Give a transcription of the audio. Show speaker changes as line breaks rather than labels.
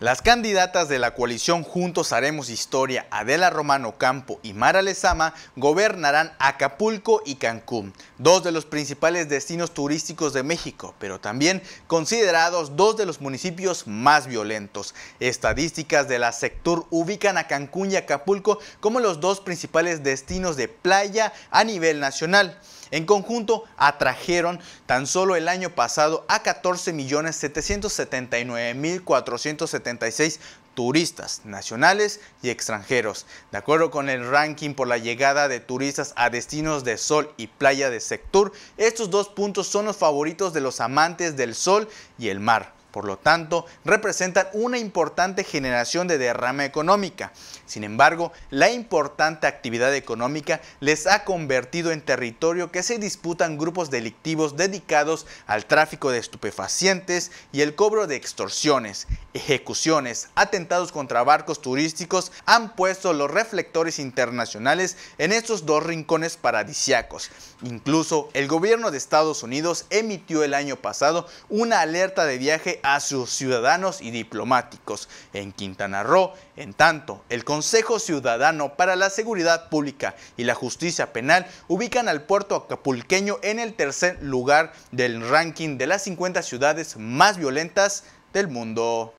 Las candidatas de la coalición Juntos Haremos Historia, Adela Romano Campo y Mara Lezama, gobernarán Acapulco y Cancún, dos de los principales destinos turísticos de México, pero también considerados dos de los municipios más violentos. Estadísticas de la sector ubican a Cancún y Acapulco como los dos principales destinos de playa a nivel nacional. En conjunto, atrajeron tan solo el año pasado a 14.779.476 turistas nacionales y extranjeros. De acuerdo con el ranking por la llegada de turistas a destinos de sol y playa de sector, estos dos puntos son los favoritos de los amantes del sol y el mar. Por lo tanto, representan una importante generación de derrama económica. Sin embargo, la importante actividad económica les ha convertido en territorio que se disputan grupos delictivos dedicados al tráfico de estupefacientes y el cobro de extorsiones. Ejecuciones, atentados contra barcos turísticos han puesto los reflectores internacionales en estos dos rincones paradisiacos. Incluso el gobierno de Estados Unidos emitió el año pasado una alerta de viaje a sus ciudadanos y diplomáticos. En Quintana Roo, en tanto, el Consejo Ciudadano para la Seguridad Pública y la Justicia Penal ubican al puerto acapulqueño en el tercer lugar del ranking de las 50 ciudades más violentas del mundo.